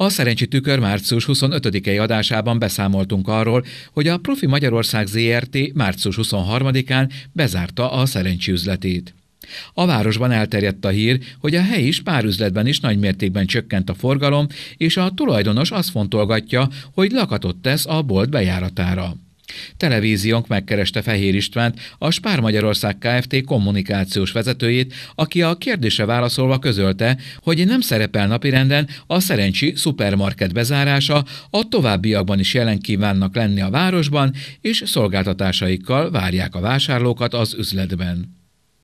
A Szerencsi Tükör március 25-i adásában beszámoltunk arról, hogy a Profi Magyarország ZRT március 23-án bezárta a szerencsi üzletét. A városban elterjedt a hír, hogy a helyi spárüzletben is nagymértékben csökkent a forgalom, és a tulajdonos azt fontolgatja, hogy lakatot tesz a bolt bejáratára televíziónk megkereste Fehér Istvánt, a Spár Magyarország Kft. kommunikációs vezetőjét, aki a kérdése válaszolva közölte, hogy nem szerepel napirenden a szerencsi szupermarket bezárása, a továbbiakban is jelen kívánnak lenni a városban, és szolgáltatásaikkal várják a vásárlókat az üzletben.